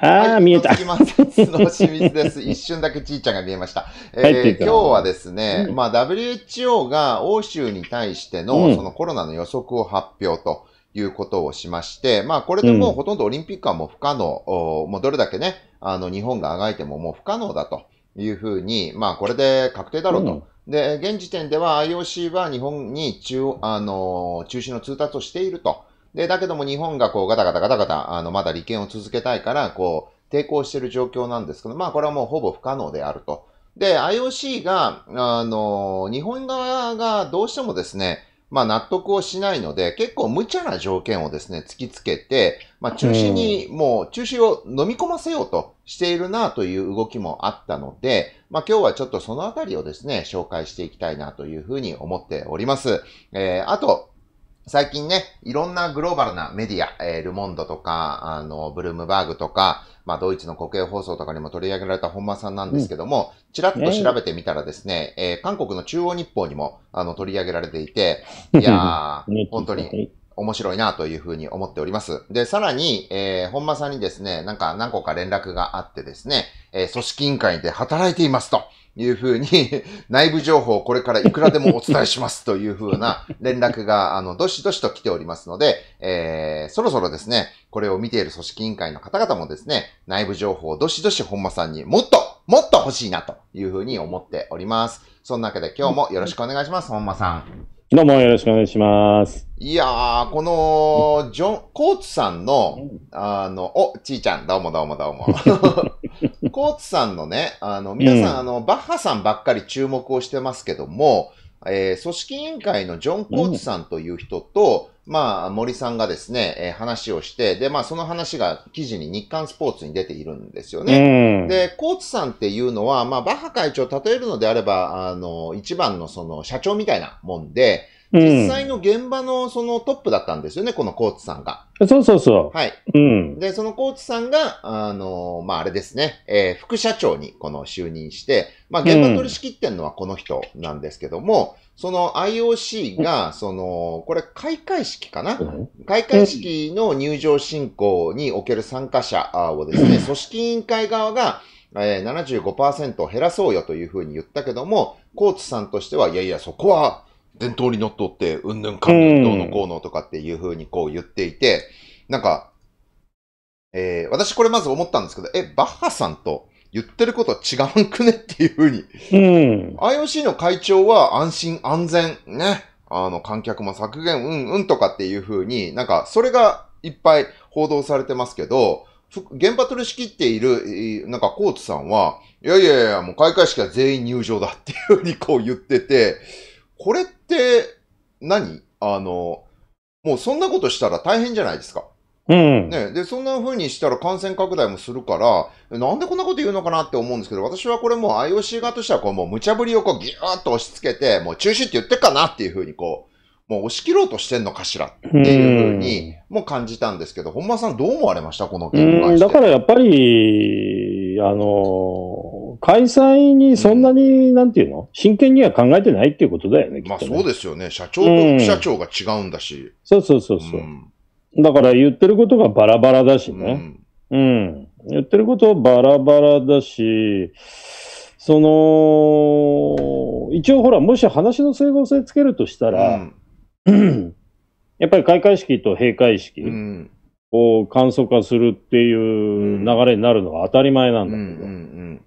ああ、はい、見えた。きます。の清水です。一瞬だけちいちゃんが見えました。えー、今日はですね、うん、まあ WHO が欧州に対してのそのコロナの予測を発表と。いうことをしまして、まあこれでもうほとんどオリンピックはもう不可能、うん、もうどれだけね、あの日本があがいてももう不可能だというふうに、まあこれで確定だろうと。うんで、現時点では IOC は日本に中、あの、中止の通達をしているとで、だけども日本がこうガタガタガタガタ、あの、まだ利権を続けたいから、こう、抵抗している状況なんですけど、まあこれはもうほぼ不可能であると。で、IOC が、あの、日本側がどうしてもですね、まあ納得をしないので、結構無茶な条件をですね、突きつけて、まあ中止に、もう中止を飲み込ませようとしているなという動きもあったので、まあ今日はちょっとそのあたりをですね、紹介していきたいなというふうに思っております。えー、あと、最近ね、いろんなグローバルなメディア、えー、ルモンドとか、あの、ブルームバーグとか、まあ、ドイツの国営放送とかにも取り上げられた本間さんなんですけども、うん、ちらっと調べてみたらですね、えー、えー、韓国の中央日報にも、あの、取り上げられていて、いやー、本当に面白いなというふうに思っております。で、さらに、えー、本間さんにですね、なんか何個か連絡があってですね、えー、組織委員会で働いていますと。いうふうに、内部情報をこれからいくらでもお伝えしますというふうな 連絡が、あの、どしどしと来ておりますので、えー、そろそろですね、これを見ている組織委員会の方々もですね、内部情報をどしどし本間さんにもっともっと欲しいなというふうに思っております。そんなわけで今日もよろしくお願いします、本間さん。どうもよろしくお願いします。いやー、この、ジョン、コーツさんの、あの、お、ちーちゃん、どうもどうもどうも。コーツさんのね、あの、皆さん、あの、バッハさんばっかり注目をしてますけども、えー、組織委員会のジョン・コーツさんという人と、まあ、森さんがですね、えー、話をして、で、まあ、その話が記事に日刊スポーツに出ているんですよね。で、コーツさんっていうのは、まあ、バッハ会長を例えるのであれば、あの、一番のその社長みたいなもんで、実際の現場のそのトップだったんですよね、このコーチさんが。そうそうそう。はい。うん。で、そのコーチさんが、あの、まあ、あれですね、えー、副社長にこの就任して、まあ、現場取り仕切ってんのはこの人なんですけども、うん、その IOC が、その、これ開会式かな、うん、開会式の入場進行における参加者をですね、組織委員会側が、えー、75%減らそうよというふうに言ったけども、コーチさんとしては、いやいや、そこは、伝統にのっとって、うんぬんかんぬんどうのこうのとかっていうふうにこう言っていて、うん、なんか、えー、私これまず思ったんですけど、え、バッハさんと言ってること違うんくねっていうふうに。うん。IOC の会長は安心安全、ね。あの、観客も削減、うんうんとかっていうふうに、なんか、それがいっぱい報道されてますけど、現場取り仕切っている、なんかコーツさんは、いやいやいや、もう開会式は全員入場だっていうふうにこう言ってて、これって何あの、もうそんなことしたら大変じゃないですか。うん、ね、で、そんな風にしたら感染拡大もするから、なんでこんなこと言うのかなって思うんですけど、私はこれもう IOC 側としては、こう、もう無茶ぶりをこう、ぎゅーっと押し付けて、もう中止って言ってっかなっていう風にこう、もう押し切ろうとしてんのかしらっていう風に、もう感じたんですけど、本間さんどう思われましたこの件に関して。だからやっぱり、あのー開催にそんなに、なんていうの真剣には考えてないっていうことだよね、まあそうですよね。社長と副社長が違うんだし。そうそうそうそう。だから言ってることがバラバラだしね。うん。言ってることバラバラだし、その、一応ほら、もし話の整合性つけるとしたら、うん、やっぱり開会式と閉会式を簡素化するっていう流れになるのは当たり前なんだけど、うんうんうん、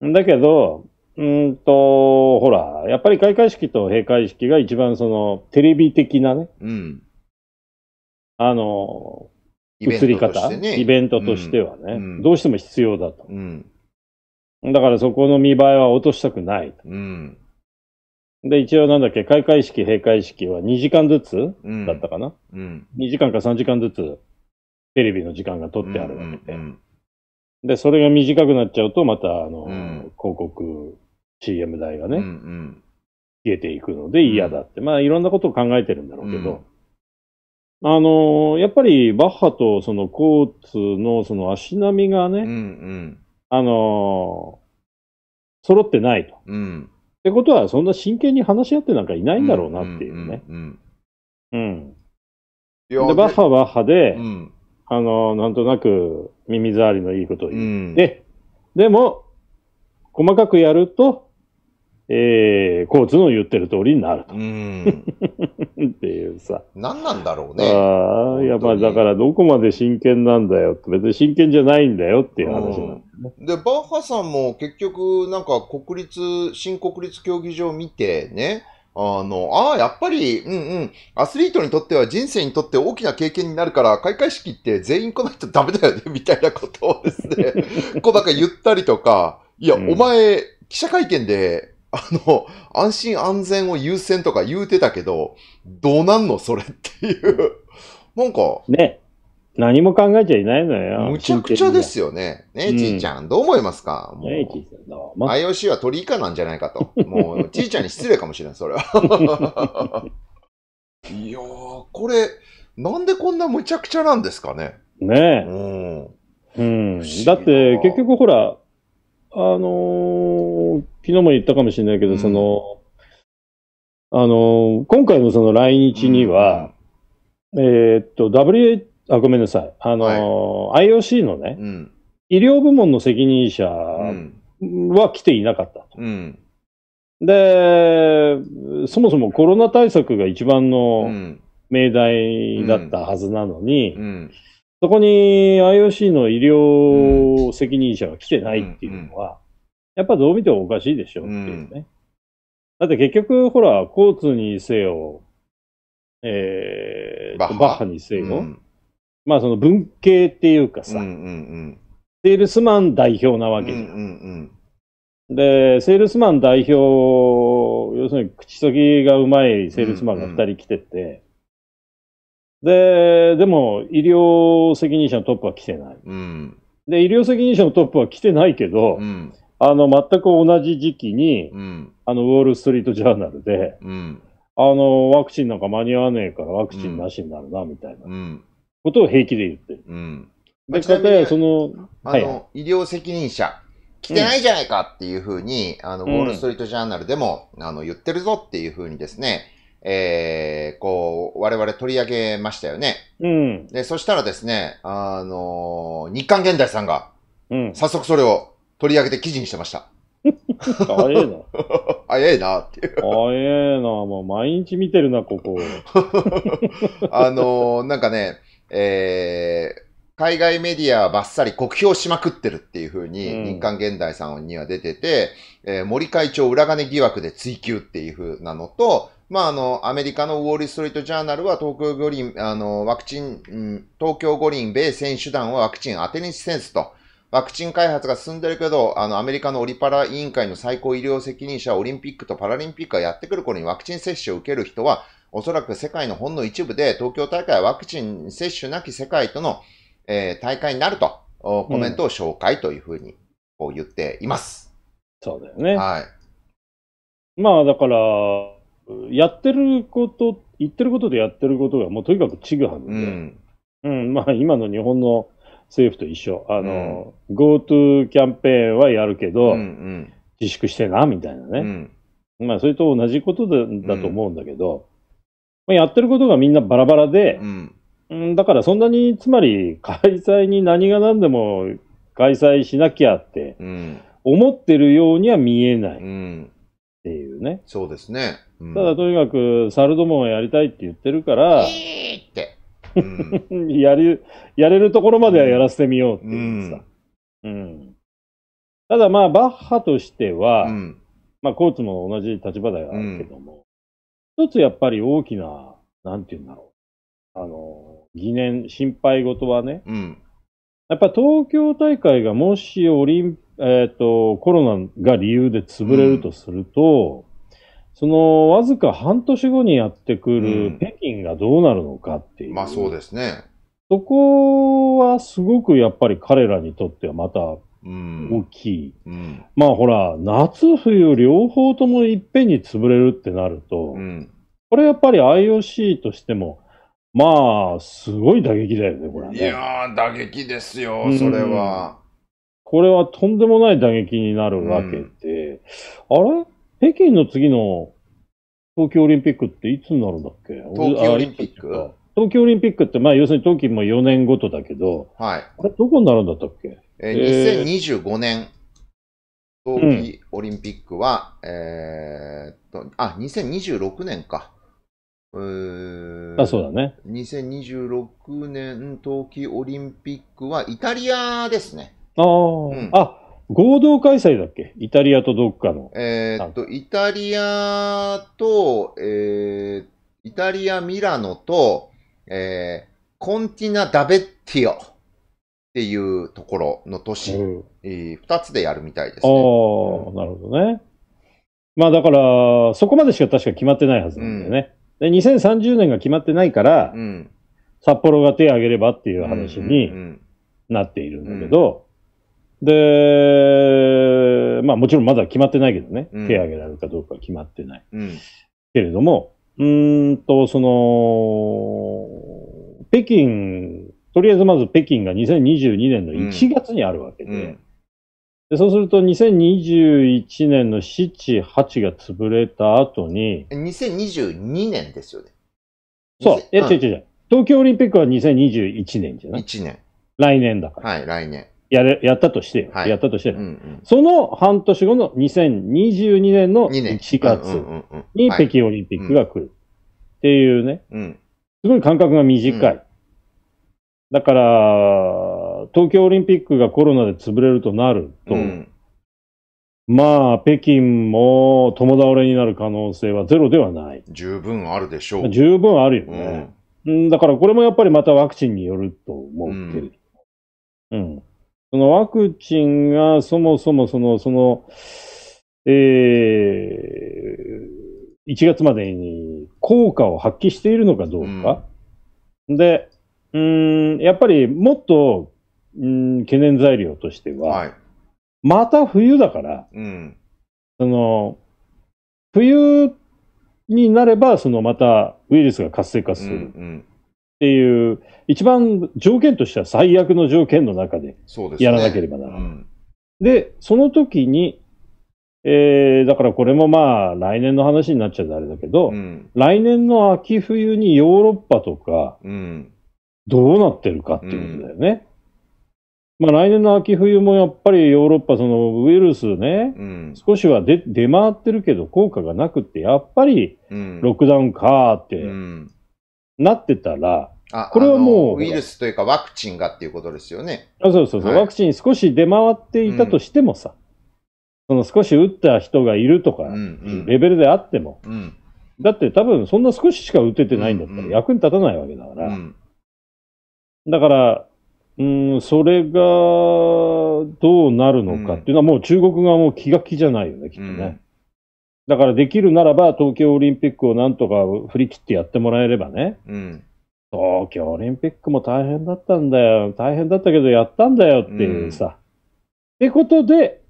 だけど、うんと、ほら、やっぱり開会式と閉会式が一番その、テレビ的なね、うん。あの、映り方、ね、イベントとしてはね、うん、どうしても必要だと。うん、だからそこの見栄えは落としたくないと。うん、で、一応なんだっけ、開会式、閉会式は2時間ずつだったかな、うん、?2 時間か3時間ずつテレビの時間が取ってあるわけで。うんうんうんで、それが短くなっちゃうと、また、あの、うん、広告、CM 代がね、うんうん、消えていくので嫌だって、まあ、いろんなことを考えてるんだろうけど、うん、あの、やっぱり、バッハと、その、コーツの、その、足並みがね、うんうん、あの、揃ってないと。ってことは、そんな真剣に話し合ってなんかいないんだろうなっていうね。うん。で、バッハバッハで、うん、あの、なんとなく耳障りのいいことを言って、うん、でも、細かくやると、えー、コーツの言ってる通りになると。うん、っていうさ。何なんだろうね。ああ、いやまあだからどこまで真剣なんだよって、別に真剣じゃないんだよっていう話なんだよね、うん、で、バッハさんも結局なんか国立、新国立競技場見てね、あの、ああ、やっぱり、うんうん、アスリートにとっては人生にとって大きな経験になるから、開会式って全員来ないとダメだよね、みたいなことをですね、こうなんか言ったりとか、いや、うん、お前、記者会見で、あの、安心安全を優先とか言うてたけど、どうなんのそれっていう。なんか。ね。何も考えちゃいないのよ。むちゃくちゃですよね。ねえ、ちいちゃん、どう思いますかもう、ねえ、ちいちゃん IOC は鳥以下なんじゃないかと。もう、ちいちゃんに失礼かもしれない、それは。いやー、これ、なんでこんなむちゃくちゃなんですかね。ねえ。うん。うん。だって、結局ほら、あのー、昨日も言ったかもしれないけど、うん、その、あのー、今回のその来日には、うん、えっと、WHO あごめんなさい。あの、はい、IOC のね、うん、医療部門の責任者は来ていなかったと。うん、で、そもそもコロナ対策が一番の命題だったはずなのに、うん、そこに IOC の医療責任者が来てないっていうのは、やっぱどう見てもおかしいでしょっていうね。だって結局、ほら、交通にせよ、えー、バッハにせよ、まあその文系っていうかさ、うんうんうんセールスマン代表なわけじゃん。うんうんうん、で、セールスマン代表、要するに口先がうまいセールスマンが2人来てて、うんうん、で、でも医療責任者のトップは来てない、うん。で、医療責任者のトップは来てないけど、うん、あの、全く同じ時期に、うん、あの、ウォール・ストリート・ジャーナルで、あの、ワクチンなんか間に合わねえからワクチンなしになるな、みたいな。ことを平気で言ってる。うん。で、かたやその、あの、はい、医療責任者、来てないじゃないかっていうふうに、うん、あの、ウォールストリートジャーナルでも、あの、言ってるぞっていうふうにですね、えー、こう、我々取り上げましたよね。うん。で、そしたらですね、あの、日刊現代さんが、うん。早速それを取り上げて記事にしてました。早えな。早えなっていう。早えな。もう毎日見てるな、ここ。あのー、なんかね、えー、海外メディアはばっさり酷評しまくってるっていうふうに、日韓現代さんには出てて、うん、えー、森会長裏金疑惑で追及っていうふうなのと、まあ、あの、アメリカのウォール・ストリート・ジャーナルは東京五輪、あの、ワクチン、うん、東京五輪米選手団はワクチン当てにセンスと、ワクチン開発が進んでるけど、あの、アメリカのオリパラ委員会の最高医療責任者、オリンピックとパラリンピックがやってくる頃にワクチン接種を受ける人は、おそらく世界のほんの一部で東京大会はワクチン接種なき世界との、えー、大会になると、コメントを紹介というふうにこう言っています。うん、そうだよね。はい。まあだから、やってること、言ってることでやってることがもうとにかくちぐはぐで、うん、うん、まあ今の日本の政府と一緒。あの、うん、GoTo キャンペーンはやるけど、うんうん、自粛してな、みたいなね。まあそれと同じことだと思うんだけど、まあ、やってることがみんなバラバラで、うん、だからそんなに、つまり開催に何が何でも開催しなきゃって、思ってるようには見えないっていうね。そうですね。うん、ただとにかく、サドモンをやりたいって言ってるから、えーって。うん、やり、やれるところまではやらせてみようっていうさ。うん。ただまあ、バッハとしては、まあ、コーツも同じ立場ではあるけども、一つやっぱり大きな、なんて言うんだろう。あの、疑念、心配事はね、うん。やっぱ東京大会がもしオリン、えっ、ー、と、コロナが理由で潰れるとすると、うん、その、わずか半年後にやってくる北京がどうなるのかっていう。うん、まあそうですね。そこはすごくやっぱり彼らにとってはまた大きい。うんうん、まあほら、夏冬両方ともいっぺんに潰れるってなると、うん、これやっぱり IOC としても、まあ、すごい打撃だよね、これ、ね、いや打撃ですよ、それは、これはとんでもない打撃になるわけで、あれ北京の次の東京オリンピックっていつになるんだっけ東京オリンピック東京オリンピックって、まあ要するに冬季も4年ごとだけど、はい。あれどこになるんだったっけえー、2025年、冬季オリンピックは、うん、えー、っと、あ、2026年か。うー、あ、そうだね。2026年冬季オリンピックはイタリアですね。あ、うん、あ、合同開催だっけイタリアとどっかの。えー、っと、イタリアと、えー、イタリア・ミラノと、えー、コンティナ・ダベッティオ。っていうところの都市、うんえー、つでやるみたいですね。ああ、なるほどね。まあだから、そこまでしか確か決まってないはずなんだよね。うん、で2030年が決まってないから、うん、札幌が手を挙げればっていう話になっているんだけど、で、まあもちろんまだ決まってないけどね、手を挙げられるかどうか決まってない。けれども、うんと、その、北京とりあえずまず北京が2022年の1月にあるわけで、うんうん、でそうすると2021年の7、8が潰れた後に、2022年ですよね。そう、え、う違う違う。東京オリンピックは2021年じゃない ?1 年。来年だから。はい、来年。やれ、やったとして、はい、やったとして、うんうん、その半年後の2022年の1月に北京オリンピックが来る。っていうね、うん、すごい間隔が短い。だから、東京オリンピックがコロナで潰れるとなると、うん、まあ、北京も共倒れになる可能性はゼロではない。十分あるでしょう。十分あるよね。うん、だから、これもやっぱりまたワクチンによると思ってる。うん、うん、そのワクチンがそもそもその、その、えー、1月までに効果を発揮しているのかどうか。で、うん、やっぱりもっと、うん、懸念材料としては、はい、また冬だから、うん、その、冬になれば、そのまたウイルスが活性化するっていう、うんうん、一番条件としては最悪の条件の中でやらなければならない。で、ねうん、その時に、えー、だからこれもまあ来年の話になっちゃうとあれだけど、うん、来年の秋冬にヨーロッパとか、うん、どうなってるかっていうことだよね。うん、まあ来年の秋冬もやっぱりヨーロッパそのウイルスね、うん、少しは出出回ってるけど効果がなくってやっぱりロックダウンかーってなってたら、これはもう。ウイルスというかワクチンがっていうことですよね。あそうそうそう、はい、ワクチン少し出回っていたとしてもさ、その少し打った人がいるとか、レベルであっても、うんうん、だって多分そんな少ししか打ててないんだったら役に立たないわけだから、うんだから、うん、それがどうなるのかっていうのは、もう中国側も気が気じゃないよね、きっとね。うん、だからできるならば、東京オリンピックをなんとか振り切ってやってもらえればね、うん、東京オリンピックも大変だったんだよ、大変だったけどやったんだよっていうさ。うん、ってことで、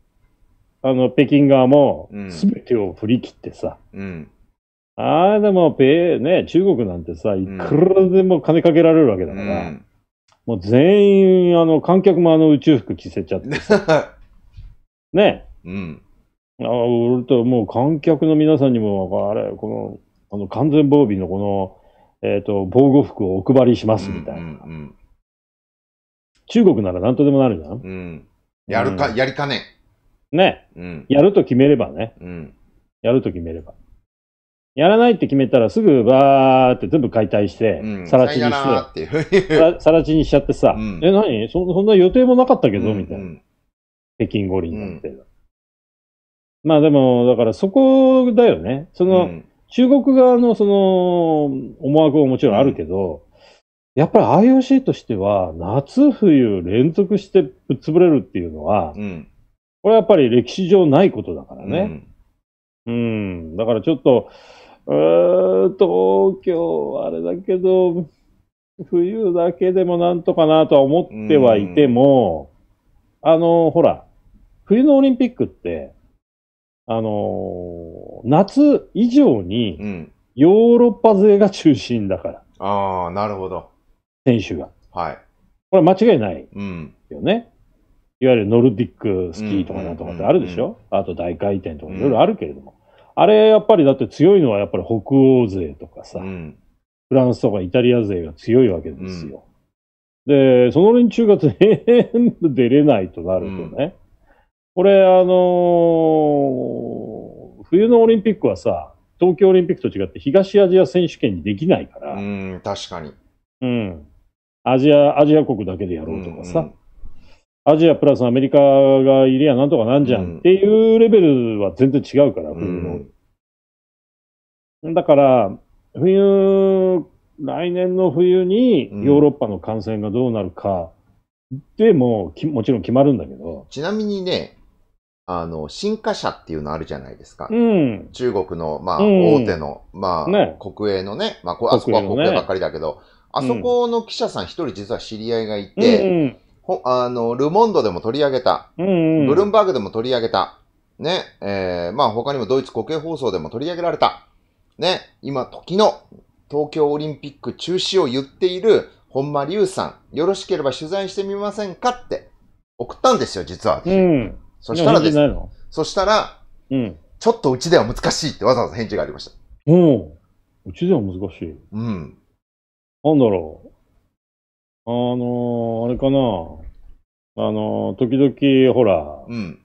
あの北京側もすべてを振り切ってさ。うんああ、でも、ね、中国なんてさ、いくらでも金かけられるわけだから、うんもう全員、あの、観客もあの宇宙服着せちゃって ね。うん。あ俺ともう観客の皆さんにも、あれ、この、あの完全防備のこの、えっ、ー、と、防護服をお配りしますみたいな。うんうんうん中国なら何とでもなるじゃん。うん。やるか、うん、やりかね。ね。うん。やると決めればね。うん。やると決めれば。やらないって決めたらすぐバーって全部解体して、さら地にして、さら 地にしちゃってさ、うん、え、何そそんな予定もなかったけど、うんうん、みたいな。北京五輪なんて。うん、まあでも、だからそこだよね。その、うん、中国側のその思惑ももちろんあるけど、やっぱり IOC としては、夏冬連続してぶっ潰れるっていうのは、これはやっぱり歴史上ないことだからね。うん、だからちょっと、東京、あれだけど、冬だけでもなんとかなとは思ってはいても、あの、ほら、冬のオリンピックって、あの、夏以上に、ヨーロッパ勢が中心だから。うん、ああ、なるほど。選手が。はい。これ間違いないうん。よね。いわゆるノルディックスキーとかなんとかってあるでしょ、うんうんうん、あと大回転とかいろいろあるけれども。あれ、やっぱりだって強いのはやっぱり北欧勢とかさ、うん、フランスとかイタリア勢が強いわけですよ。うん、で、その連中が全部出れないとなるとね、これ、あのー、冬のオリンピックはさ、東京オリンピックと違って東アジア選手権にできないから。うん、確かに。うん。アジア、アジア国だけでやろうとかさ。うんうんアジアプラスアメリカがいりゃなんとかなんじゃんっていうレベルは全然違うから、冬の。だから、冬、来年の冬にヨーロッパの感染がどうなるか、でもき、もちろん決まるんだけど。ちなみにね、あの、新華社っていうのあるじゃないですか。うん、中国の、まあ、大手の、まあ、ね、国営のね、まあ、あそこは国営ばっかりだけど、ね、あそこの記者さん一人実は知り合いがいて、うんうんほ、あの、ルモンドでも取り上げた。うんうん、ブルンバーグでも取り上げた。ね、えー、まあ他にもドイツ国営放送でも取り上げられた。ね、今時の東京オリンピック中止を言っている本間隆さん、よろしければ取材してみませんかって送ったんですよ、実は。うん。そしたらですそしたら、うん。ちょっとうちでは難しいってわざわざ返事がありました。うん。うちでは難しい。うん。なんだろう。あのー、あれかな。あのー、時々、ほら、うん。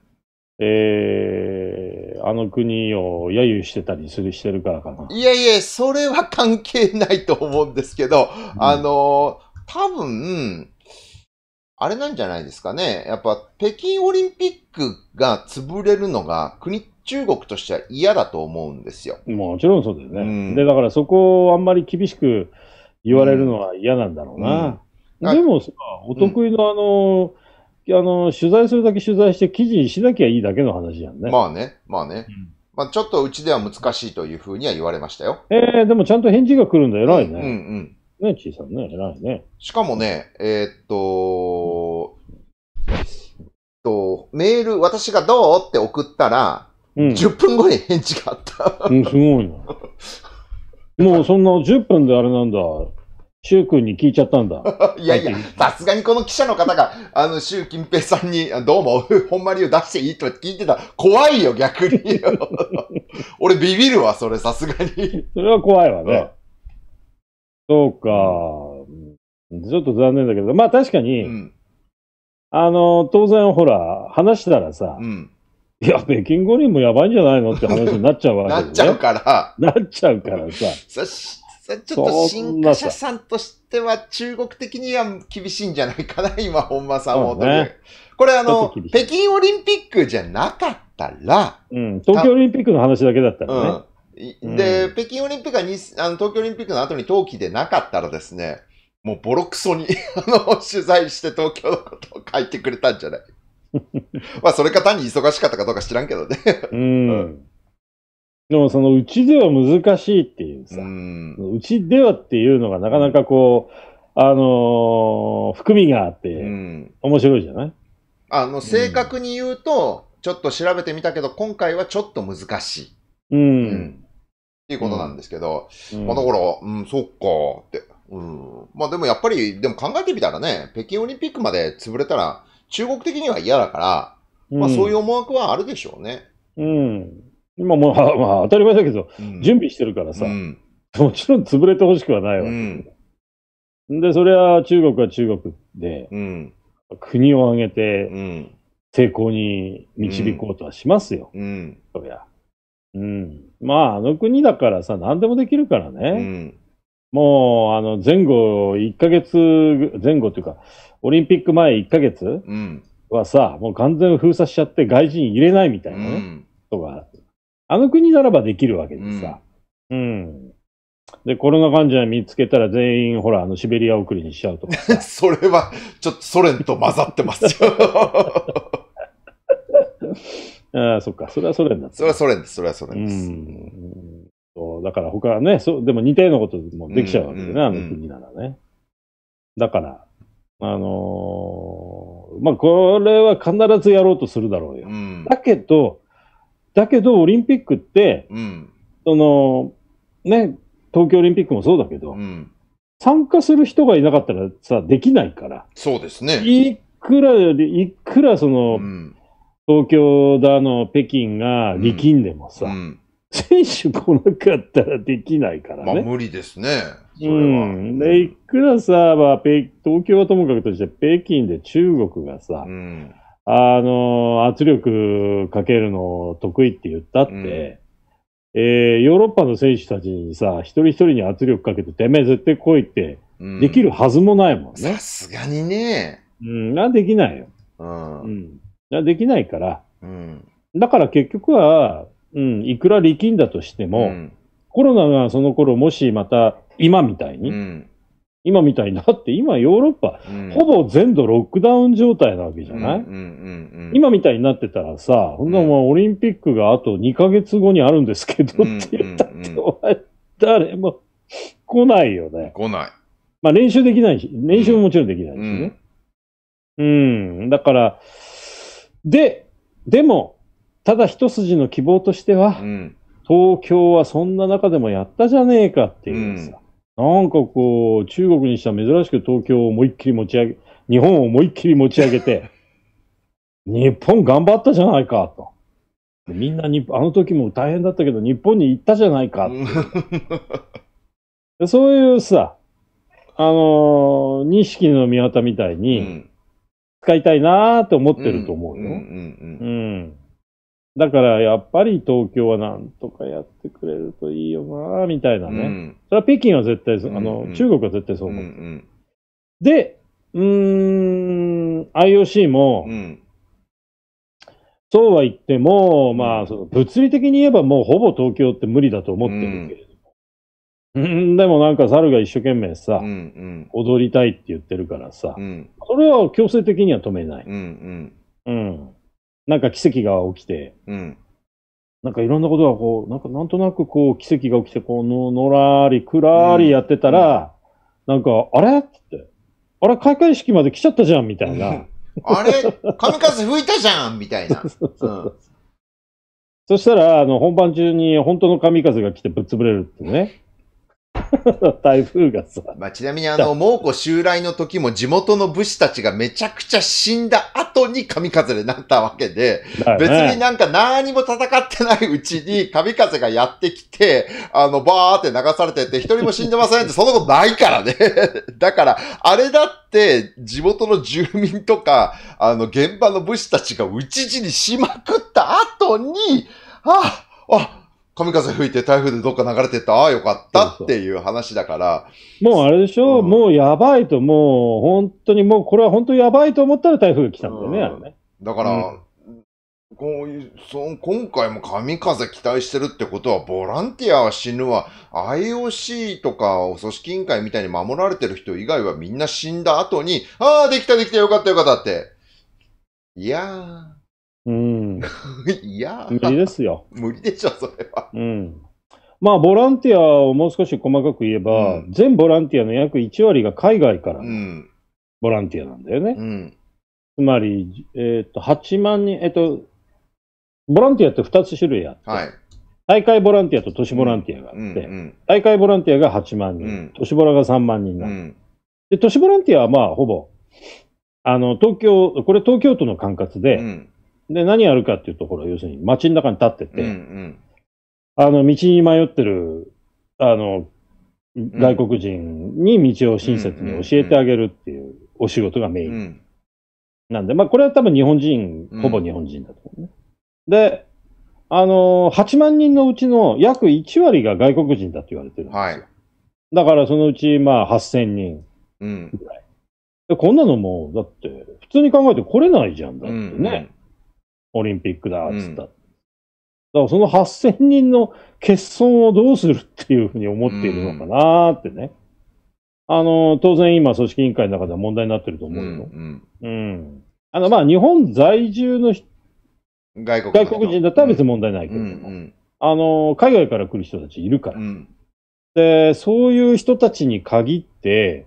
えー、あの国を揶揄してたりする、してるからかな。いやいや、それは関係ないと思うんですけど、うん、あのー、多分、あれなんじゃないですかね。やっぱ、北京オリンピックが潰れるのが、国、中国としては嫌だと思うんですよ。もちろんそうだよね。うん、で、だからそこをあんまり厳しく言われるのは嫌なんだろうな。うんでもさ、お得意のあの、うん、あの、取材するだけ取材して記事にしなきゃいいだけの話やんね。まあね、まあね。うん、まあちょっとうちでは難しいというふうには言われましたよ。ええー、でもちゃんと返事が来るんだ、偉いね。うんうんね、小さんね、偉いね。しかもね、えー、っと、と、メール、私がどうって送ったら、うん、10分後に返事があった。うん、すごいな。もうそんな10分であれなんだ。習君に聞いちゃったんだ。いやいや、さすがにこの記者の方が、あの、習近平さんに、どうも、本間流出していいと聞いてた怖いよ、逆に。俺ビビるわ、それ、さすがに。それは怖いわね。そうか。ちょっと残念だけど、まあ確かに、うん、あの、当然ほら、話したらさ、うん、いや、北京五輪もやばいんじゃないのって話になっちゃうわけ、ね、なっちゃうから。なっちゃうからさ。ちょっと新華社さんとしては中国的には厳しいんじゃないかな、今、本間さんも、ね。これあの、北京オリンピックじゃなかったら、うん、東京オリンピックの話だけだったらね。うんで、うん、北京オリンピックがあの東京オリンピックの後に冬季でなかったらですね、もうボロクソに あの取材して東京のことを書いてくれたんじゃない まあそれか単に忙しかったかどうか知らんけどねうんでもそのうちでは難しいっていうさ、うちではっていうのがなかなかこう、あのー、含みがあって、面白いじゃないあの、正確に言うと、ちょっと調べてみたけど、今回はちょっと難しい。うん。うん、っていうことなんですけど、うん、まだから、うん、そっかって。うん。まあでもやっぱり、でも考えてみたらね、北京オリンピックまで潰れたら、中国的には嫌だから、まあそういう思惑はあるでしょうね。うん。今もう、まあ、当たり前だけど、うん、準備してるからさ、うん、もちろん潰れてほしくはないわけ、うん、で、それは中国は中国で、国を挙げて、成功に導こうとはしますよ。そりゃ。うん。まあ、あの国だからさ、何でもできるからね。もう、あの、前後、1ヶ月、前後というか、オリンピック前1ヶ月はさ、もう完全封鎖しちゃって外人入れないみたいなね、とかあの国ならばできるわけでさ。うん、うんで、コロナ患者見つけたら全員、ほら、あの、シベリア送りにしちゃうとか。それは、ちょっとソ連と混ざってますよ ああ、そっか。それはソ連だそれはソ連です。それはソ連です。うんそうだから他はね、そう、でも似たようなこともできちゃうわけだよね、あの国ならね。だから、あのー、まあ、これは必ずやろうとするだろうよ。うん、だけど、だけど、オリンピックって、うん、その、ね、東京オリンピックもそうだけど、うん、参加する人がいなかったらさ、できないから。そうですね。いくら、いくらその、うん、東京だの、北京が力んでもさ、選手来なかったらできないからね。まあ、無理ですね。うん。で、いくらさ、まあ、東京はともかくとして、北京で中国がさ、うんあの、圧力かけるの得意って言ったって、うん、えー、ヨーロッパの選手たちにさ、一人一人に圧力かけて、てめえ絶対来いって、できるはずもないもんね。さすがにね。うん、なできないよ。うん。うん、なできないから。うん。だから結局は、うん、いくら力んだとしても、うん、コロナがその頃もしまた今みたいに、うん、今みたいになって、今ヨーロッパ、うん、ほぼ全土ロックダウン状態なわけじゃない、うんうんうんうん、今みたいになってたらさ、ほんならオリンピックがあと2ヶ月後にあるんですけどって言ったって、お前、誰も来ないよね。来ない。まあ練習できないし、練習ももちろんできないしね。うん、うん、だから、で、でも、ただ一筋の希望としては、うん、東京はそんな中でもやったじゃねえかっていうさ、なんかこう、中国にしたら珍しく東京を思いっきり持ち上げ、日本を思いっきり持ち上げて、日本頑張ったじゃないかと。みんなに、あの時も大変だったけど、日本に行ったじゃないかそういうさ、あのー、錦の宮田みたいに、使いたいなーって思ってると思うよ。うん。うんだからやっぱり東京はなんとかやってくれるといいよなみたいなね、うん。それは北京は絶対、あの、うんうん、中国は絶対そう思う。うんうん、で、うーん、IOC も、うん、そうは言っても、まあ、その物理的に言えばもうほぼ東京って無理だと思ってるけれども。うん、でもなんか猿が一生懸命さ、うんうん、踊りたいって言ってるからさ、それは強制的には止めない。うん、うんなんか奇跡が起きて、うん。なんかいろんなことがこう、なんかなんとなくこう奇跡が起きて、こうの、のらーり、くらーりやってたら、うんなんか、あれって言って、あれ開会式まで来ちゃったじゃんみたいな。あれ神風吹いたじゃんみたいな。そしたら、あの、本番中に本当の神風が来てぶっ潰れるってね。台風がさ。まあ、ちなみにあの、猛虎襲来の時も地元の武士たちがめちゃくちゃ死んだ後に神風になったわけで、ね、別になんか何も戦ってないうちに 神風がやってきて、あの、バーって流されてって、一人も死んでませんって、そんなことないからね。だから、あれだって、地元の住民とか、あの、現場の武士たちが討ち死にしまくった後に、あ、あ、神風吹いて台風でどっか流れてった、ああよかったっていう話だから。もうあれでしょ、うん、もうやばいと、もう本当にもうこれは本当やばいと思ったら台風来たんだよね、うん、あれね。だから、うん、こういうそ、今回も神風期待してるってことは、ボランティアは死ぬわ、IOC とか組織委員会みたいに守られてる人以外はみんな死んだ後に、ああ、できたできたよかったよかったって。いやー。うん。や無理ですよ。無理でしょ、それは。うん。まあ、ボランティアをもう少し細かく言えば、うん、全ボランティアの約1割が海外からボランティアなんだよね。うん、つまり、えっ、と、8万人、えっ、と、ボランティアって2つ種類あって、はい、大会ボランティアと都市ボランティアがあって、うんうん、大会ボランティアが8万人、都市ボラが3万人なで、都市ボランティアはまあ、ほぼ、あの、東京、これ東京都の管轄で、で、何やるかっていうと、ろは要するに街の中に立ってて、うんうん、あの、道に迷ってる、あの、外国人に道を親切に教えてあげるっていうお仕事がメイン。なんで、まあ、これは多分日本人、ほぼ日本人だと思うね。で、あのー、8万人のうちの約1割が外国人だと言われてるんですよ。はい、だからそのうち、まあ、8000人ぐらい。うん、でこんなのも、だって、普通に考えて来れないじゃんだってね。うんうんオリンピックだ、つった。うん、だからその8000人の欠損をどうするっていうふうに思っているのかなってね。うん、あの、当然今、組織委員会の中では問題になってると思うよ。うん、うん。あの、まあ、日本在住の外国外国人だったら別に問題ないけど、あの、海外から来る人たちいるから。で、そういう人たちに限って、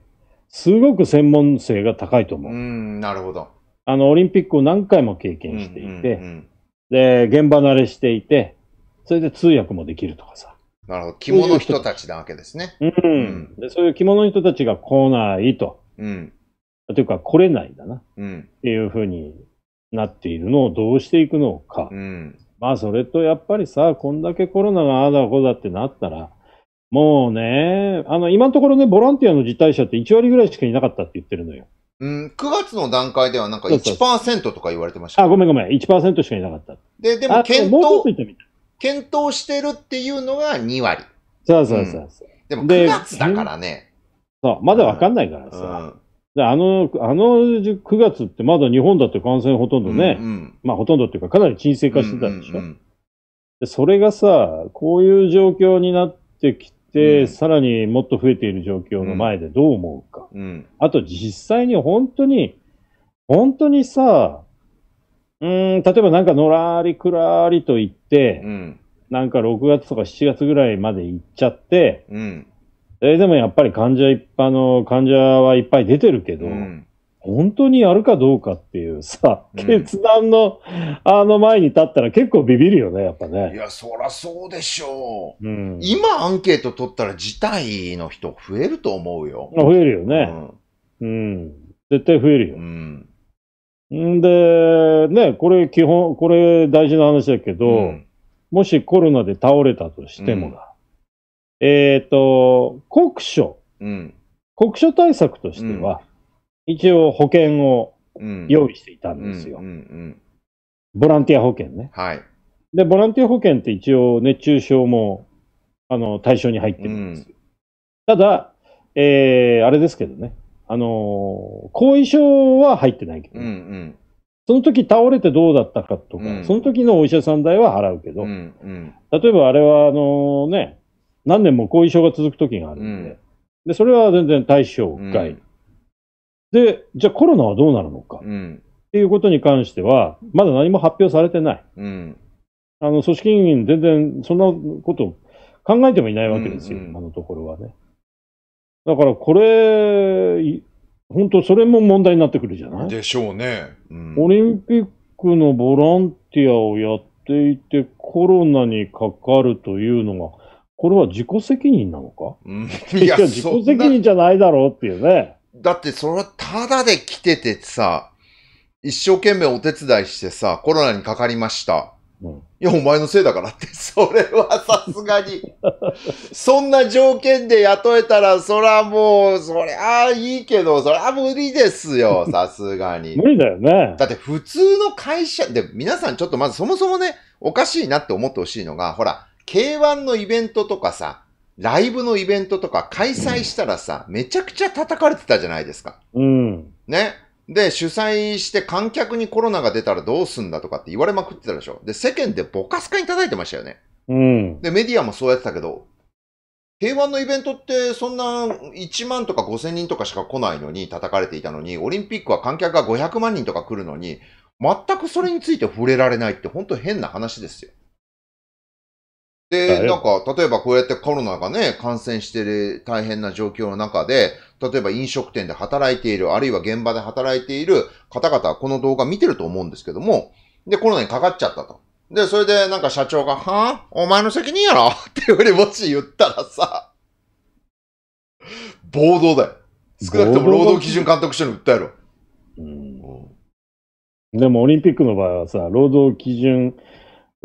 すごく専門性が高いと思う。うん、なるほど。あの、オリンピックを何回も経験していて、うんうんうん、で、現場慣れしていて、それで通訳もできるとかさ。なるほど。着物の人たちなわけですね。うん、うんで。そういう着物の人たちが来ないと。うん。というか、来れないんだな。うん。っていうふうになっているのをどうしていくのか。うん。まあ、それとやっぱりさ、こんだけコロナがあだこうだってなったら、もうね、あの、今のところね、ボランティアの辞退者って1割ぐらいしかいなかったって言ってるのよ。うん、9月の段階ではなんか1%とか言われてました、ね、あ、ごめんごめん。1%しかいなかった。で、でも検討、検討してるっていうのが2割。そうそうそう、うん、でも9月だからね。そう、まだわかんないからさ。うん、あの、あの9月ってまだ日本だって感染ほとんどね、うんうん、まあほとんどっていうかかなり沈静化してたでしょ、うんうんうん、で。それがさ、こういう状況になってき、うん、さらにもっと増えている状況の前でどう思うか。うん、あと実際に本当に、本当にさ、うん、例えばなんかのらりくらりと行って、うん、なんか6月とか7月ぐらいまで行っちゃって、うん、えでもやっぱり患者いっぱいの、患者はいっぱい出てるけど、うん本当にやるかどうかっていうさ、決断の、うん、あの前に立ったら結構ビビるよね、やっぱね。いや、そらそうでしょう。うん、今アンケート取ったら事態の人増えると思うよ。増えるよね。うん。うん、絶対増えるよ。うん。んで、ね、これ基本、これ大事な話だけど、うん、もしコロナで倒れたとしてもえっ、と、国書、うん、国書対策としては、一応保険を用意していたんですよ。うんうんうん、ボランティア保険ね。はい。で、ボランティア保険って一応熱中症も、あの、対象に入ってるんですよ。ただ、えー、あれですけどね。あのー、後遺症は入ってないけど、うんうん、その時倒れてどうだったかとか、うん、その時のお医者さん代は払うけど、うんうん、例えばあれは、あのね、何年も後遺症が続く時があるんで、うん、で、それは全然対象外、うん、で、じゃあコロナはどうなるのか、うん、っていうことに関しては、まだ何も発表されてない。うん、あの組織委員全然そんなこと考えてもいないわけですよ、うんうん、今のところはね。だからこれ、本当それも問題になってくるじゃないでしょうね、うん、オリンピックのボランティアをやっていてコロナにかかるというのが、これは自己責任なのか、いや自己責任じゃないだろうっていうね。だってそのただで来ててさ、一生懸命お手伝いしてさ、コロナにかかりました。うん、いや、お前のせいだからって、それはさすがに。そんな条件で雇えたら、そらもう、そりゃいいけど、そりゃ無理ですよ、さすがに。無理だよね。だって普通の会社で、皆さんちょっとまずそもそもね、おかしいなって思ってほしいのが、ほら、K1 のイベントとかさ、ライブのイベントとか開催したらさ、めちゃくちゃ叩かれてたじゃないですか。うん。ね。で、主催して観客にコロナが出たらどうすんだとかって言われまくってたでしょ。で、世間でボカスカに叩いてましたよね。うん。で、メディアもそうやってたけど、平和のイベントってそんな1万とか5000人とかしか来ないのに叩かれていたのに、オリンピックは観客が500万人とか来るのに、全くそれについて触れられないって本当変な話ですよ。で、なんか、例えばこうやってコロナがね、感染してる大変な状況の中で、例えば飲食店で働いている、あるいは現場で働いている方々はこの動画見てると思うんですけども、で、コロナにかかっちゃったと。で、それでなんか社長が、はぁお前の責任やろ っていうふうにもし言ったらさ、暴動だよ。少なくとも労働基準監督署に訴えろ。うん、でもオリンピックの場合はさ、労働基準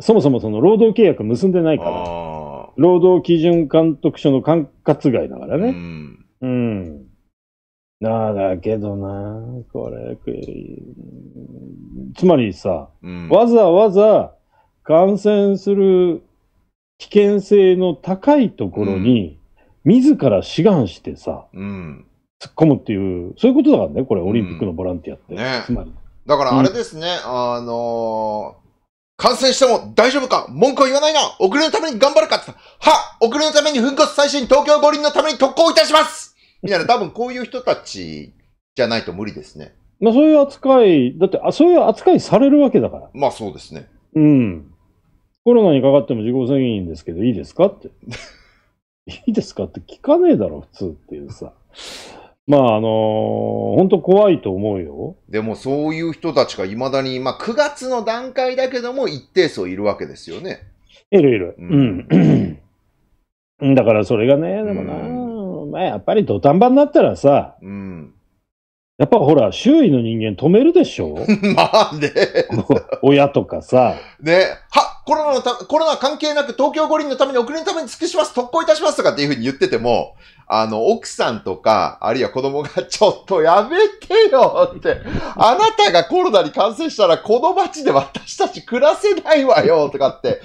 そもそもその労働契約結んでないから、労働基準監督署の管轄外だからね。うん。うん。なあ、だけどな、これ、つまりさ、うん、わざわざ感染する危険性の高いところに、自ら志願してさ、うん、突っ込むっていう、そういうことだからね、これ、オリンピックのボランティアって。ね、つまり。だからあれですね、あのー感染しても大丈夫か文句を言わないな遅れのために頑張るかっては遅れのために奮骨最新東京五輪のために特攻いたしますみたいな、多分こういう人たちじゃないと無理ですね。まあそういう扱い、だってあ、そういう扱いされるわけだから。まあそうですね。うん。コロナにかかっても自己責任ですけど、いいですかって。いいですかって聞かねえだろ、普通っていうさ。まあ、あのー、本当怖いと思うよ。でもそういう人たちが未だに、まあ9月の段階だけども一定数いるわけですよね。いるいる。うん。だからそれがね、でもな、うん、まあやっぱり土壇場になったらさ、うん。やっぱほら、周囲の人間止めるでしょ まあね。親とかさ。ね。は、コロナのた、コロナ関係なく東京五輪のために、遅れのために尽くします、特攻いたしますとかっていうふうに言ってても、あの、奥さんとか、あるいは子供が、ちょっとやめてよって、あなたがコロナに感染したら、この街で私たち暮らせないわよとかって、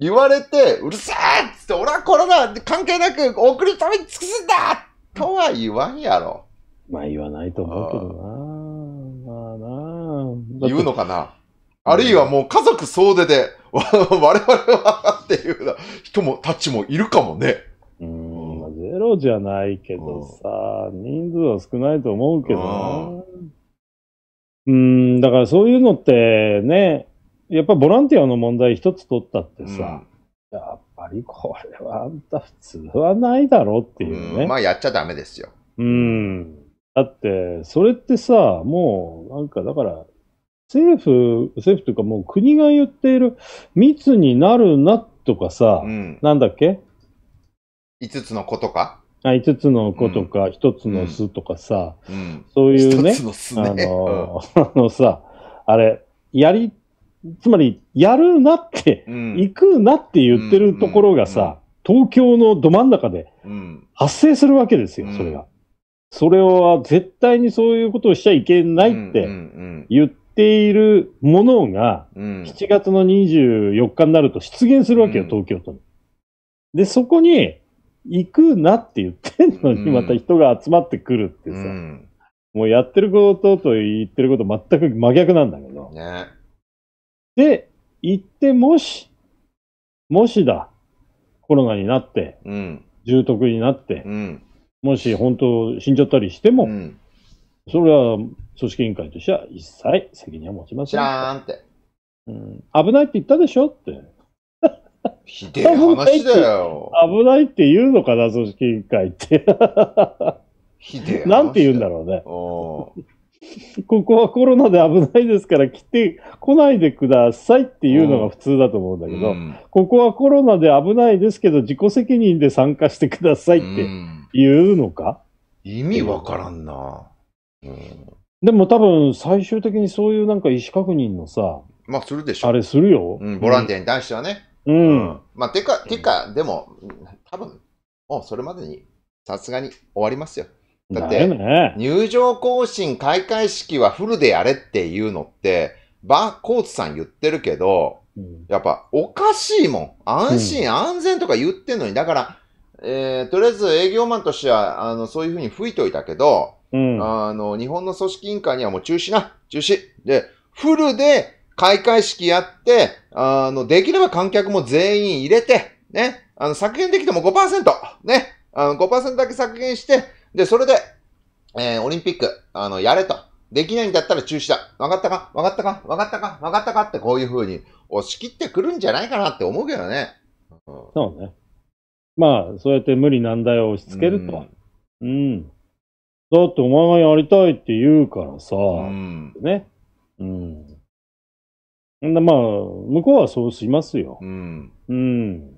言われて、うるせえっつって、俺はコロナ関係なく送るために尽くすんだとは言わんやろ。まあ言わないと思うけどなまあな言うのかなあるいはもう家族総出で、我々はっていう人も、たちもいるかもね。ゼロじゃないけどさ、人数は少ないと思うけどな。うん、だからそういうのってね、やっぱボランティアの問題一つ取ったってさ、うん、やっぱりこれはあんた普通はないだろうっていうね。うん、まあやっちゃダメですよ。うん。だって、それってさ、もうなんかだから、政府、政府というかもう国が言っている密になるなとかさ、うん、なんだっけ5つの子とかあつの子とか、1つの巣とかさ、うん、そういうね、のねあの、あのさ、あれ、やり、つまり、やるなって、行くなって言ってるところがさ、東京のど真ん中で発生するわけですよ、それが。それは絶対にそういうことをしちゃいけないって言っているものが、7月の24日になると出現するわけよ、東京都に。で、そこに、行くなって言ってんのに、また人が集まってくるってさ、うん、もうやってることと言ってること全く真逆なんだけど。ね、で、行ってもし、もしだ、コロナになって、うん、重篤になって、うん、もし本当死んじゃったりしても、それは組織委員会としては一切責任は持ちません。知ーんって。うん、危ないって言ったでしょって。ひでえ話だよ。危ないって言うのかな、組織委員会って。ひでえなんて言うんだろうね。ここはコロナで危ないですから来て来ないでくださいっていうのが普通だと思うんだけど、うん、ここはコロナで危ないですけど自己責任で参加してくださいって言うのか、うん、意味わからんな、うん、でも多分最終的にそういうなんか意思確認のさまあするでしょあれするよ、ボランティアに対してはね、うん。うん、まあ、てか、てか、でも、多分、もうそれまでに、さすがに終わりますよ。だって、ね、入場行進開会式はフルでやれっていうのって、バーコーツさん言ってるけど、うん、やっぱおかしいもん。安心、うん、安全とか言ってんのに、だから、えー、とりあえず営業マンとしては、あの、そういうふうに吹いといたけど、うん、あの、日本の組織委員会にはもう中止な、中止。で、フルで開会式やって、あの、できれば観客も全員入れて、ね、あの、削減できても5%、ね、あの、5%だけ削減して、で、それで、えー、オリンピック、あの、やれと。できないんだったら中止だ。わかったかわかったかわかったかわかったかってこういうふうに押し切ってくるんじゃないかなって思うけどね。うん、そうね。まあ、そうやって無理難題を押し付けると。うん。うん、だってお前がやりたいって言うからさ、うん、ね。うん。まあ、向こうはそうしますよ。うん。うん。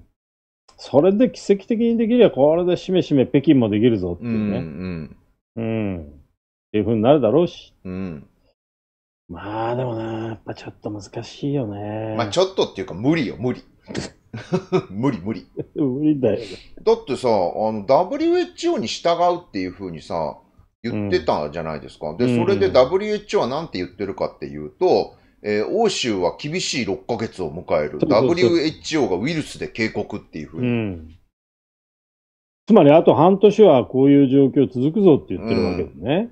それで奇跡的にできれば、これでしめしめ北京もできるぞっていうね。うん、うん、うん。っていうふうになるだろうし。うん。まあでもな、やっぱちょっと難しいよね。まあちょっとっていうか無理よ、無理。無理無理。無理だよ、だってさ、あの、WHO に従うっていうふうにさ、言ってたじゃないですか。うん、で、それで WHO は何て言ってるかっていうと、えー、欧州は厳しい6ヶ月を迎える。WHO がウイルスで警告っていうふうに、うん。つまりあと半年はこういう状況続くぞって言ってるわけですね。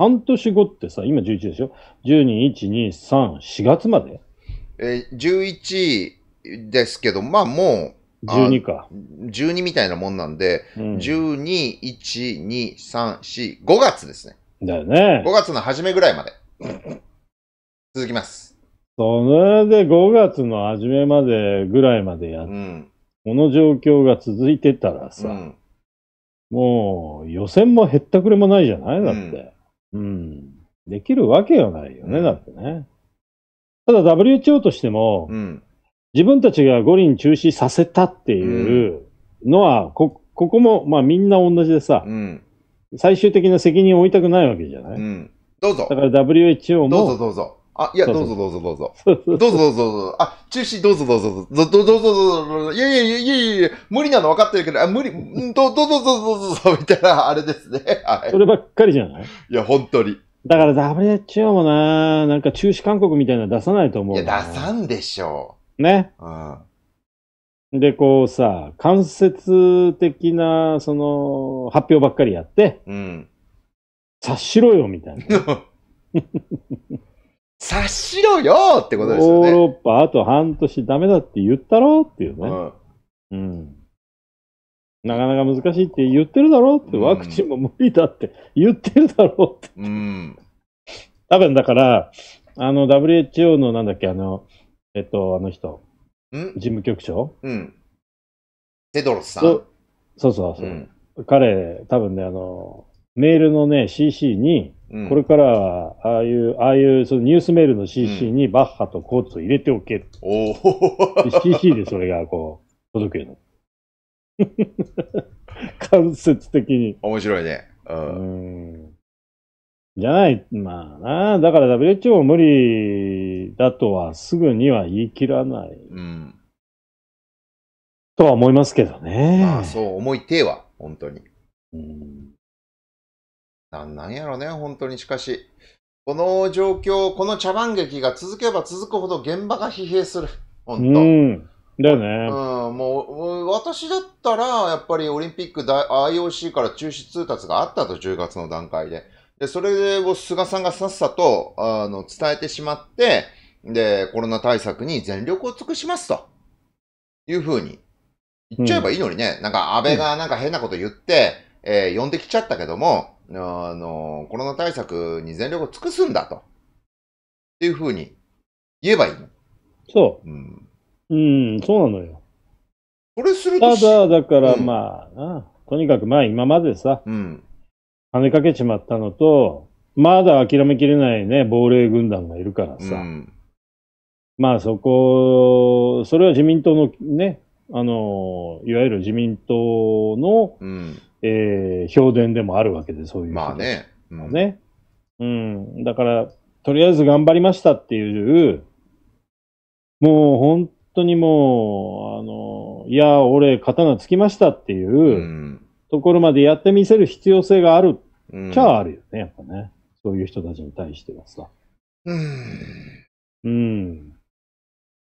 うん、半年後ってさ、今11でしょ ?12、1、2、3、4月までえー、11ですけど、まあもう、12か。12みたいなもんなんで、うん、12、1、2、3、4、5月ですね。だよね。5月の初めぐらいまで。続きます。それで5月の初めまでぐらいまでやっ、うん、この状況が続いてたらさ、うん、もう予選もへったくれもないじゃないだって、うん。うん。できるわけがないよね、だってね。ただ WHO としても、自分たちが五輪中止させたっていうのは、こ、ここも、まあみんな同じでさ、最終的な責任を負いたくないわけじゃない、どうぞ。だから WHO も、どうぞどうぞ。あ、いや、どうぞどうぞどうぞ。どうぞどうぞどうぞ。あ、中止どうぞどうぞどうぞ。どうぞどうぞどうぞ。いやいやいやいやいや無理なの分かってるけど、あ、無理、んど、うぞどうぞどうぞ、みたいな、あれですね。はい。そればっかりじゃないいや、本当に。だから WHO もな、なんか中止勧告みたいなの出さないと思う。いや、出さんでしょう。ね。うん。で、こうさ、間接的な、その、発表ばっかりやって、うん。察しろよ、みたいな。察しろよってことですよね。ヨーロッパあと半年ダメだって言ったろっていうね。うん。うんなかなか難しいって言ってるだろうって、ワクチンも無理だって言ってるだろうって。うん。多分だから、あの WHO のなんだっけ、あの、えっと、あの人、事務局長うん。テドロスさん。そうそうそう。うん、彼、多分ね、あの、メールのね、CC に、これからは、ああいう、ああいうそのニュースメールの CC にバッハとコーツを入れておけ。おお。CC でそれがこう、届るの。間接的に。面白いね。うん。じゃない、まあなあ、だから WHO 無理だとはすぐには言い切らない。うん。とは思いますけどね。まあそう思いては、本当に。うんなんなんやろね、本当にしかし。この状況、この茶番劇が続けば続くほど現場が疲弊する。本当。うんだよね。うん、もう、私だったら、やっぱりオリンピック IOC から中止通達があったと、10月の段階で。で、それを菅さんがさっさと、あの、伝えてしまって、で、コロナ対策に全力を尽くしますと。いうふうに。言っちゃえばいいのにね。うん、なんか、安倍がなんか変なこと言って、うん、えー、呼んできちゃったけども、あの、コロナ対策に全力を尽くすんだと。っていうふうに言えばいいの。そう。うん。うん、そうなのよ。これするとただ、だから、うん、まあな、とにかくまあ今までさ、うん。跳ねかけちまったのと、まだ諦めきれないね、亡霊軍団がいるからさ。うん、まあそこ、それは自民党のね、あの、いわゆる自民党の、うんえー、評伝でもあるわけで、そういう。まあね。うん、ね。うん。だから、とりあえず頑張りましたっていう、もう本当にもう、あの、いや、俺、刀つきましたっていう、ところまでやってみせる必要性がある、うん、ちゃあるよね、やっぱね。そういう人たちに対してはさ。うん。うん。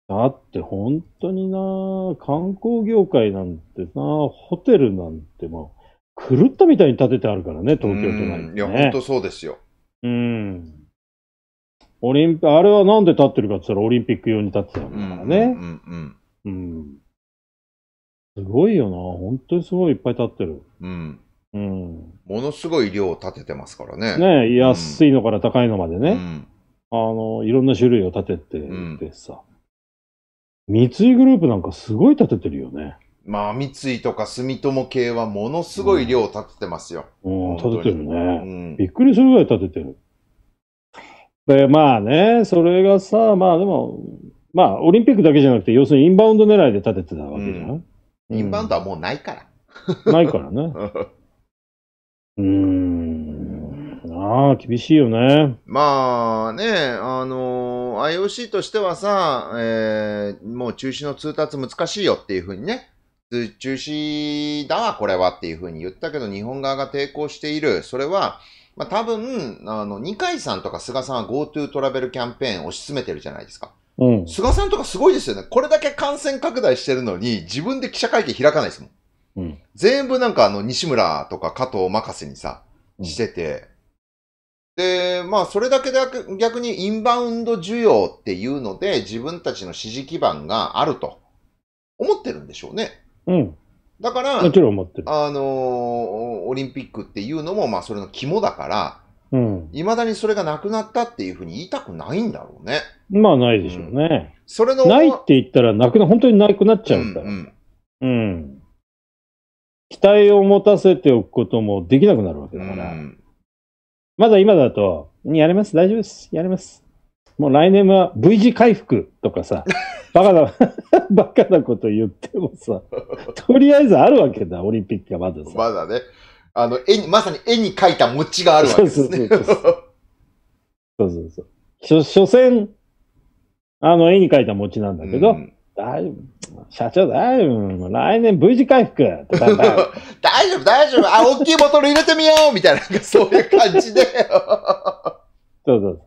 だって本当にな、観光業界なんてな、ホテルなんてまあ、狂ったみたいに建ててあるからね、東京都内、ね、いや、本当そうですよ。うん。オリンピあれはなんで立ってるかって言ったらオリンピック用に立ってたんだからね。うんうん、うんすごいよな。本当にすごいいっぱい立ってる。うん。うん。ものすごい量を立ててますからね。ね安いのから高いのまでね。うん、あの、いろんな種類を立てててさ、うん、三井グループなんかすごい立ててるよね。まあ、三井とか住友系はものすごい量建ててますよ。うん、建ててるね、うん、びっくりするぐらい建ててる。で、まあね、それがさ、まあでも、まあ、オリンピックだけじゃなくて、要するにインバウンド狙いで建ててたわけじゃん。うん、インバウンドはもうないから。ないからね。うん。ああ、厳しいよね。まあね、あのー、IOC としてはさ、えー、もう中止の通達難しいよっていうふうにね、中止だわ、これはっていうふうに言ったけど、日本側が抵抗している。それは、まあ、多分、あの、二階さんとか菅さんは GoTo トラベルキャンペーン推し進めてるじゃないですか。うん。菅さんとかすごいですよね。これだけ感染拡大してるのに、自分で記者会見開かないですもん。うん。全部なんかあの、西村とか加藤任せにさ、してて、うん、で、まあ、それだけで逆にインバウンド需要っていうので、自分たちの支持基盤があると思ってるんでしょうね。うん。だから、もちろんってる。あのー、オリンピックっていうのも、まあ、それの肝だから、うん。だにそれがなくなったっていうふうに言いたくないんだろうね。まあ、ないでしょうね。うん、それの。ないって言ったら、なくな、本当になくなっちゃうから。うん、うん、うん。期待を持たせておくこともできなくなるわけだから。うん、まだ今だと、やれます、大丈夫です、やれます。もう来年は V 字回復とかさ。バカな、バカなこと言ってもさ、とりあえずあるわけだ、オリンピックがまださ。まだね。あの、絵に、まさに絵に描いた餅があるわけですね。そうそうそうそう。所所詮、あの、絵に描いた餅なんだけど、大丈夫。社長大丈夫。来年 V 字回復。大丈夫、大丈夫。あ、大きいボトル入れてみようみたいな、なそういう感じで。そうそう。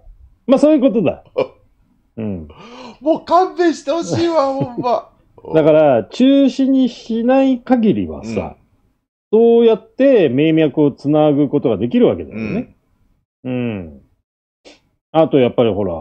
まあ、そういうことだ。うん。もう勘弁してほしいわ、ほんま。だから、中止にしない限りはさ、うん、そうやって名脈をつなぐことができるわけだよね。うん、うんあとやっぱりほら、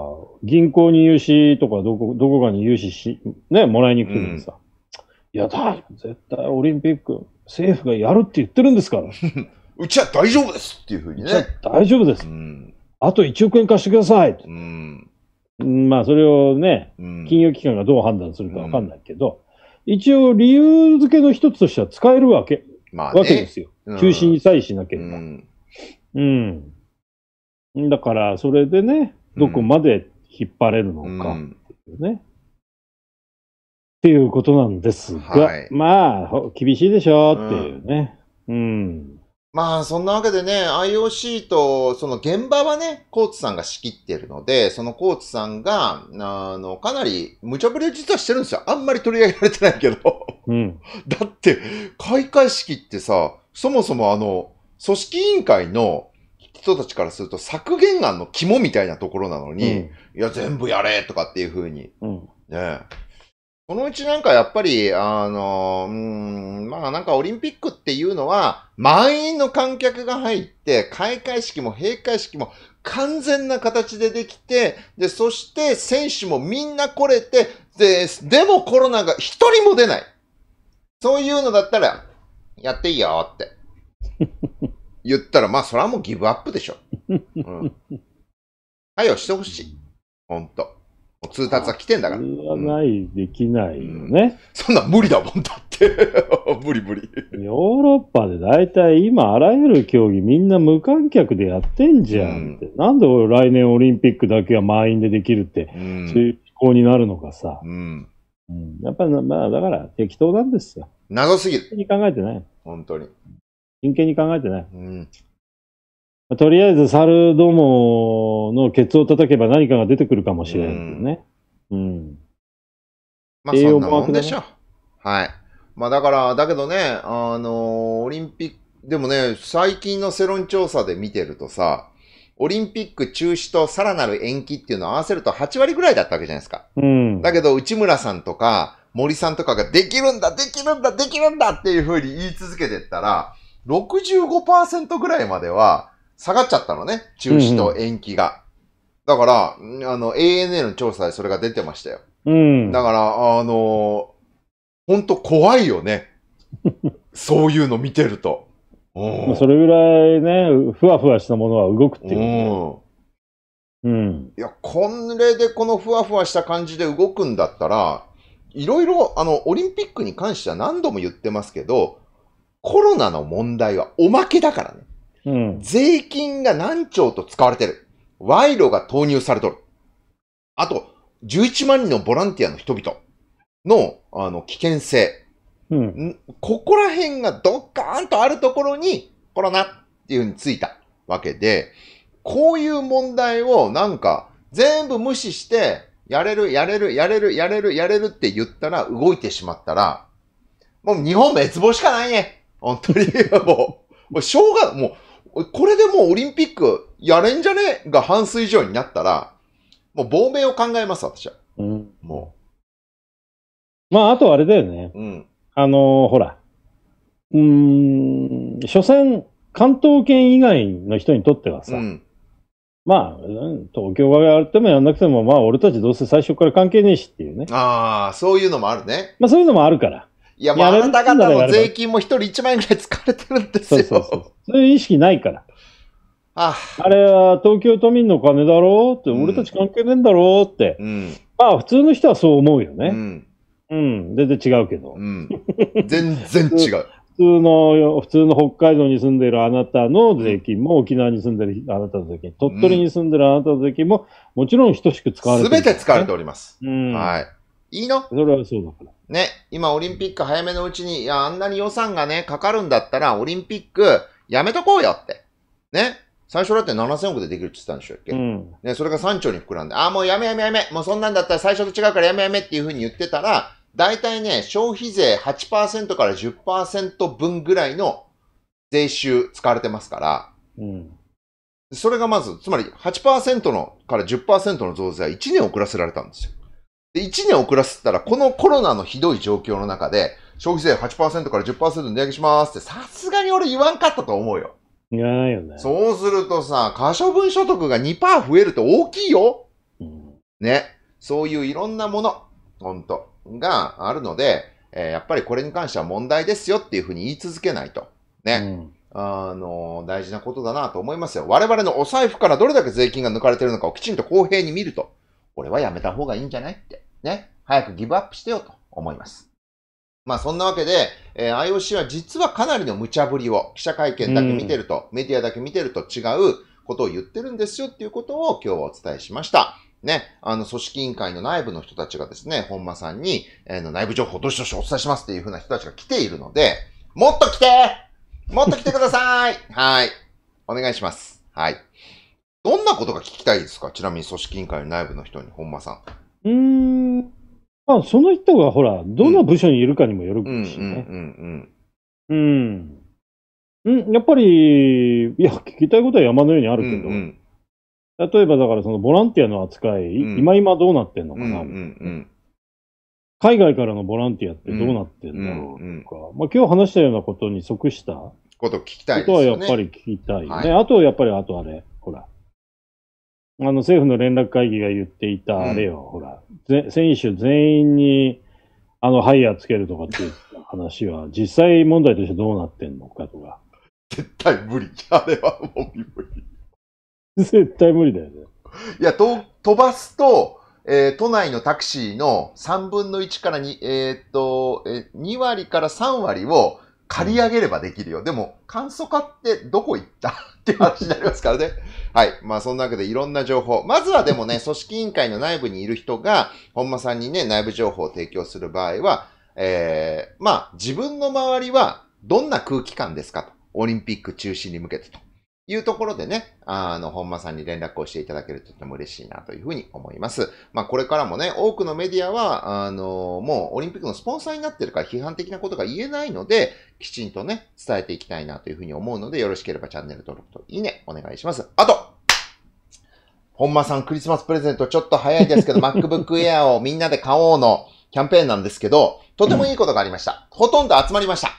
銀行に融資とかどこ、どこかに融資し、ね、もらいに行くときにさ、うん、いやだ、絶対オリンピック、政府がやるって言ってるんですから。うちは大丈夫ですっていうふうにね。大丈夫です。うん、あと1億円貸してください。うん、まあ、それをね、金融機関がどう判断するかわかんないけど、一応理由付けの一つとしては使えるわけ、まあね、わけですよ。中止にさえしなければ。うん。うん、だから、それでね、どこまで引っ張れるのかっていうね。うん、っていうことなんですが、はい、まあ、厳しいでしょうっていうね。うん、うんまあ、そんなわけでね、IOC と、その現場はね、コーツさんが仕切ってるので、そのコーツさんが、あの、かなり無茶ぶりを実はしてるんですよ。あんまり取り上げられてないけど。うん。だって、開会式ってさ、そもそもあの、組織委員会の人たちからすると削減案の肝みたいなところなのに、うん、いや、全部やれとかっていうふうに、うん、ね、このうちなんかやっぱり、あの、うん、まあなんかオリンピックっていうのは、満員の観客が入って、開会式も閉会式も完全な形でできて、で、そして選手もみんな来れて、で、でもコロナが一人も出ない。そういうのだったら、やっていいよって。言ったら、まあそれはもうギブアップでしょ。うん。は 押してほしい。ほんと。通達は来てんだから。それはない、できないよね。そんな無理だもんだって。無理無理。ヨーロッパで大体今あらゆる競技みんな無観客でやってんじゃんって。うん、なんで来年オリンピックだけは満員でできるって、うん、そういう思考になるのかさ。うん。うん、やっぱり、まあだから適当なんですよ。謎すぎる。真剣に考えてない。本当に。真剣に考えてない。うん。とりあえず猿どものケツを叩けば何かが出てくるかもしれないけどね。うん。まあ、栄そ養んなもんでしょはい。まあ、だから、だけどね、あのーオリンピック、でもね、最近の世論調査で見てるとさ、オリンピック中止とさらなる延期っていうのを合わせると8割ぐらいだったわけじゃないですか。うん。だけど、内村さんとか、森さんとかが、できるんだ、できるんだ、できるんだっていうふうに言い続けてったら、65%ぐらいまでは、下がっちゃったのね。中止と延期が。うんうん、だから、あの、ANA の調査でそれが出てましたよ。うん。だから、あのー、本当怖いよね。そういうの見てると。うん、それぐらいね、ふわふわしたものは動くっていう。うん。うん、いや、これでこのふわふわした感じで動くんだったら、いろいろ、あの、オリンピックに関しては何度も言ってますけど、コロナの問題はおまけだからね。うん、税金が何兆と使われてる。賄賂が投入されとる。あと、11万人のボランティアの人々の、あの、危険性。うん、ここら辺がドッカーンとあるところに、コロナっていううについたわけで、こういう問題をなんか全部無視して、やれる、やれる、やれる、やれる、やれるって言ったら動いてしまったら、もう日本滅亡しかないね。本当に。もう、もうしょうが、もう、これでもうオリンピックやれんじゃねが半数以上になったら、もう亡命を考えます、私は。うん。もう。まあ、あとあれだよね。うん。あのー、ほら。うん、所詮、関東圏以外の人にとってはさ、うん、まあ、東京がやってもやんなくても、まあ、俺たちどうせ最初から関係ねえしっていうね。ああ、そういうのもあるね。まあ、そういうのもあるから。いや、まあ、あなた方の税金も一人一万円ぐらい使われてるんですよ。そうそうそう。そういう意識ないから。ああれは東京都民の金だろうって、俺たち関係ねえんだろうって、うん、まあ普通の人はそう思うよね。うん。うん、全然違うけど。うん、全然違う。普通の、普通の北海道に住んでるあなたの税金も、沖縄に住んでるあなたの税金、鳥取に住んでるあなたの税金も、もちろん等しく使われてる、ね。すべて使われております。うん。はい。いいのそれはそうだから。ね、今オリンピック早めのうちに、いや、あんなに予算がね、かかるんだったら、オリンピックやめとこうよって。ね。最初だって7000億でできるって言ってたんでしょっけ、うん、ね、それが3兆に膨らんで、ああ、もうやめやめやめ、もうそんなんだったら最初と違うからやめやめっていうふうに言ってたら、大体ね、消費税8%から10%分ぐらいの税収使われてますから、うん、それがまず、つまり8%のから10%の増税は1年遅らせられたんですよ。で、1年遅らせたら、このコロナのひどい状況の中で、消費税8%から10%値上げしますって、さすがに俺言わんかったと思うよ。いやよね。そうするとさ、可処分所得が2%増えるって大きいよ。うん、ね。そういういろんなもの、ほんと、があるので、えー、やっぱりこれに関しては問題ですよっていうふうに言い続けないと。ね。うんあの、大事なことだなと思いますよ。我々のお財布からどれだけ税金が抜かれてるのかをきちんと公平に見ると。俺はやめた方がいいんじゃないって、ね、早くギブアップしてよと思います。まあそんなわけで、えー、IOC は実はかなりの無茶ぶりを記者会見だけ見てると、メディアだけ見てると違うことを言ってるんですよっていうことを今日はお伝えしました。ね、あの、組織委員会の内部の人たちがですね、本間さんに、えー、内部情報どしどしお伝えしますっていうふうな人たちが来ているので、もっと来てもっと来てくださいはい。お願いします。はい。どんなことが聞きたいですかちなみに組織委員会の内部の人に、本間さん。うん。まあ、その人がほら、どの部署にいるかにもよるしね。うん。うん。うん。やっぱり、いや、聞きたいことは山のようにあるけど、うんうん、例えばだからそのボランティアの扱い、うん、今今どうなってんのかな、うんうんうん海外からのボランティアってどうなってんだろうとか、うんうん、まあ、今日話したようなことに即したことはやっぱり聞きたいよね。はい、あとやっぱりあとあれ、あの政府の連絡会議が言っていたあれよ、ほら、選手全員にあのハイヤーつけるとかっていう話は、実際問題としてどうなってんのかとか。絶対無理。あれはもう無理。絶対無理だよね。いや、と飛ばすと、えー、都内のタクシーの3分の1から2、えー、っと、えー、2割から3割を借り上げればできるよ。でも、簡素化ってどこ行ったって話になりますからね。はい。まあ、そんなわけでいろんな情報。まずはでもね、組織委員会の内部にいる人が、本間さんにね、内部情報を提供する場合は、えー、まあ、自分の周りはどんな空気感ですかと。オリンピック中止に向けてと。いうところでね、あの、本間さんに連絡をしていただけるととても嬉しいなというふうに思います。まあ、これからもね、多くのメディアは、あの、もうオリンピックのスポンサーになってるから批判的なことが言えないので、きちんとね、伝えていきたいなというふうに思うので、よろしければチャンネル登録といいね、お願いします。あと、本間さんクリスマスプレゼントちょっと早いですけど、MacBook Air をみんなで買おうのキャンペーンなんですけど、とてもいいことがありました。ほとんど集まりました。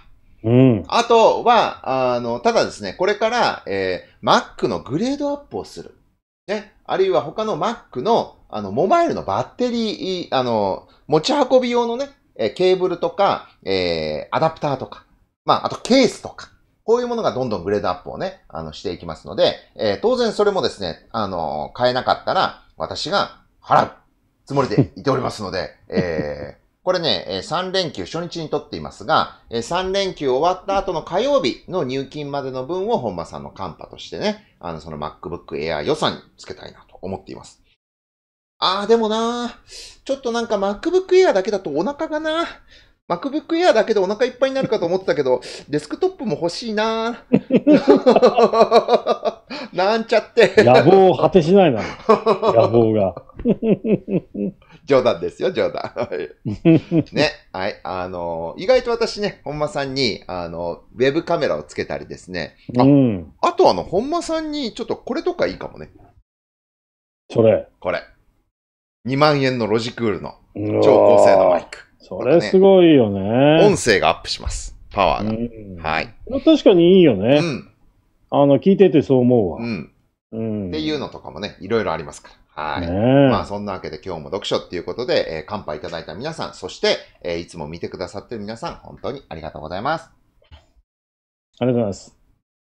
うん。あとは、あの、ただですね、これから、えー、Mac のグレードアップをする。ね。あるいは他の Mac の、あの、モバイルのバッテリー、あの、持ち運び用のね、えケーブルとか、えー、アダプターとか、まあ、あとケースとか、こういうものがどんどんグレードアップをね、あの、していきますので、えー、当然それもですね、あの、買えなかったら、私が払うつもりでいておりますので、えー、これね、3連休初日にとっていますが、3連休終わった後の火曜日の入金までの分を本間さんのカンパとしてね、あの、その MacBook Air 予算につけたいなと思っています。あーでもなー、ちょっとなんか MacBook Air だけだとお腹がな、MacBook Air だけでお腹いっぱいになるかと思ってたけど、デスクトップも欲しいな なんちゃって。野望を果てしないな。野望が。冗談ですよ、冗談。ね、はい、あの、意外と私ね、本間さんに、あの、ウェブカメラをつけたりですね。あ、うん、あとあの、本間さんに、ちょっとこれとかいいかもね。それ。これ。2万円のロジクールの超高性能マイク。それすごいよね。音声がアップします。パワーが。はい。確かにいいよね。うん。あの、聞いててそう思うわ。うん。うん、っていうのとかもね、いろいろありますから。はい。まあそんなわけで今日も読書っていうことで、えー、乾杯いただいた皆さん、そして、えー、いつも見てくださってる皆さん、本当にありがとうございます。ありがとうございます。